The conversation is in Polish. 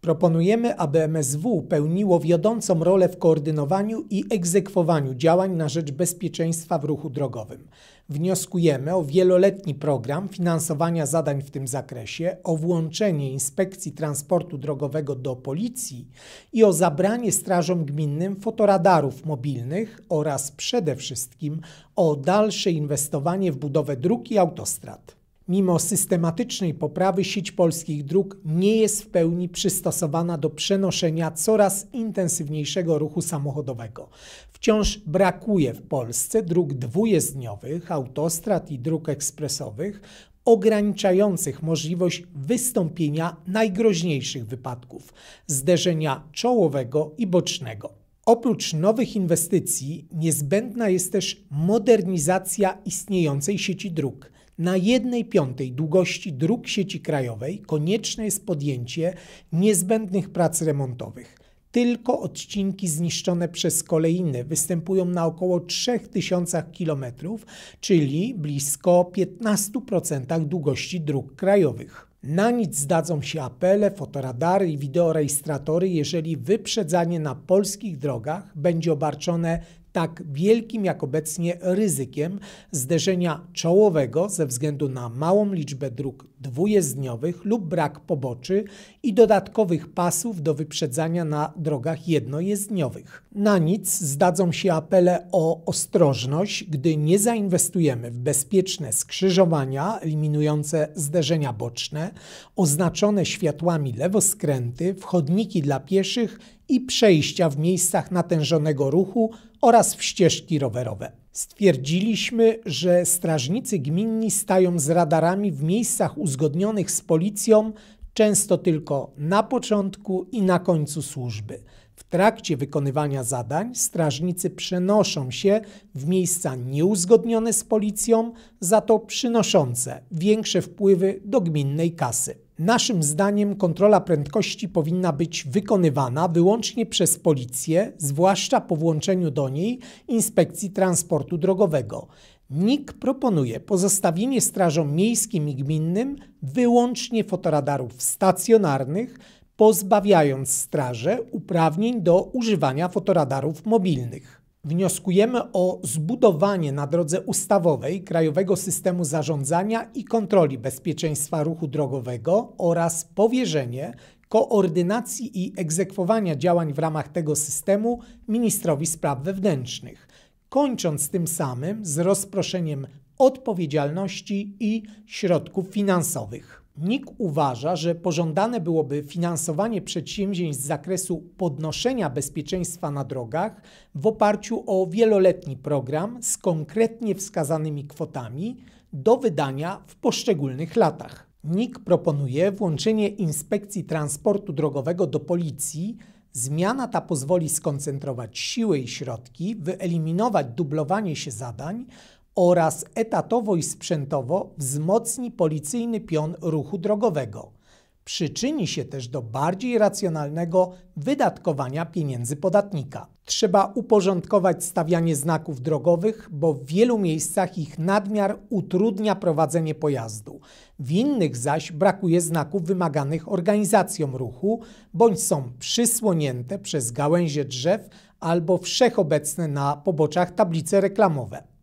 Proponujemy, aby MSW pełniło wiodącą rolę w koordynowaniu i egzekwowaniu działań na rzecz bezpieczeństwa w ruchu drogowym. Wnioskujemy o wieloletni program finansowania zadań w tym zakresie, o włączenie Inspekcji Transportu Drogowego do Policji i o zabranie strażom gminnym fotoradarów mobilnych oraz przede wszystkim o dalsze inwestowanie w budowę dróg i autostrad. Mimo systematycznej poprawy sieć polskich dróg nie jest w pełni przystosowana do przenoszenia coraz intensywniejszego ruchu samochodowego. Wciąż brakuje w Polsce dróg dwujezdniowych, autostrad i dróg ekspresowych ograniczających możliwość wystąpienia najgroźniejszych wypadków zderzenia czołowego i bocznego. Oprócz nowych inwestycji niezbędna jest też modernizacja istniejącej sieci dróg na jednej piątej długości dróg sieci krajowej konieczne jest podjęcie niezbędnych prac remontowych. Tylko odcinki zniszczone przez kolejne występują na około 3000 km, czyli blisko 15% długości dróg krajowych. Na nic zdadzą się apele, fotoradary i wideorejestratory, jeżeli wyprzedzanie na polskich drogach będzie obarczone tak wielkim jak obecnie ryzykiem zderzenia czołowego ze względu na małą liczbę dróg dwujezdniowych lub brak poboczy i dodatkowych pasów do wyprzedzania na drogach jednojezdniowych. Na nic zdadzą się apele o ostrożność, gdy nie zainwestujemy w bezpieczne skrzyżowania eliminujące zderzenia boczne, oznaczone światłami lewoskręty, wchodniki dla pieszych i przejścia w miejscach natężonego ruchu oraz w ścieżki rowerowe. Stwierdziliśmy, że strażnicy gminni stają z radarami w miejscach uzgodnionych z policją często tylko na początku i na końcu służby. W trakcie wykonywania zadań strażnicy przenoszą się w miejsca nieuzgodnione z policją, za to przynoszące większe wpływy do gminnej kasy. Naszym zdaniem kontrola prędkości powinna być wykonywana wyłącznie przez policję, zwłaszcza po włączeniu do niej inspekcji transportu drogowego. NIK proponuje pozostawienie strażom miejskim i gminnym wyłącznie fotoradarów stacjonarnych, pozbawiając straże uprawnień do używania fotoradarów mobilnych wnioskujemy o zbudowanie na drodze ustawowej krajowego systemu zarządzania i kontroli bezpieczeństwa ruchu drogowego oraz powierzenie koordynacji i egzekwowania działań w ramach tego systemu ministrowi spraw wewnętrznych, kończąc tym samym z rozproszeniem odpowiedzialności i środków finansowych. NIK uważa, że pożądane byłoby finansowanie przedsięwzięć z zakresu podnoszenia bezpieczeństwa na drogach w oparciu o wieloletni program z konkretnie wskazanymi kwotami do wydania w poszczególnych latach. NIK proponuje włączenie Inspekcji Transportu Drogowego do Policji. Zmiana ta pozwoli skoncentrować siły i środki, wyeliminować dublowanie się zadań oraz etatowo i sprzętowo wzmocni policyjny pion ruchu drogowego. Przyczyni się też do bardziej racjonalnego wydatkowania pieniędzy podatnika. Trzeba uporządkować stawianie znaków drogowych, bo w wielu miejscach ich nadmiar utrudnia prowadzenie pojazdu. W innych zaś brakuje znaków wymaganych organizacjom ruchu, bądź są przysłonięte przez gałęzie drzew albo wszechobecne na poboczach tablice reklamowe.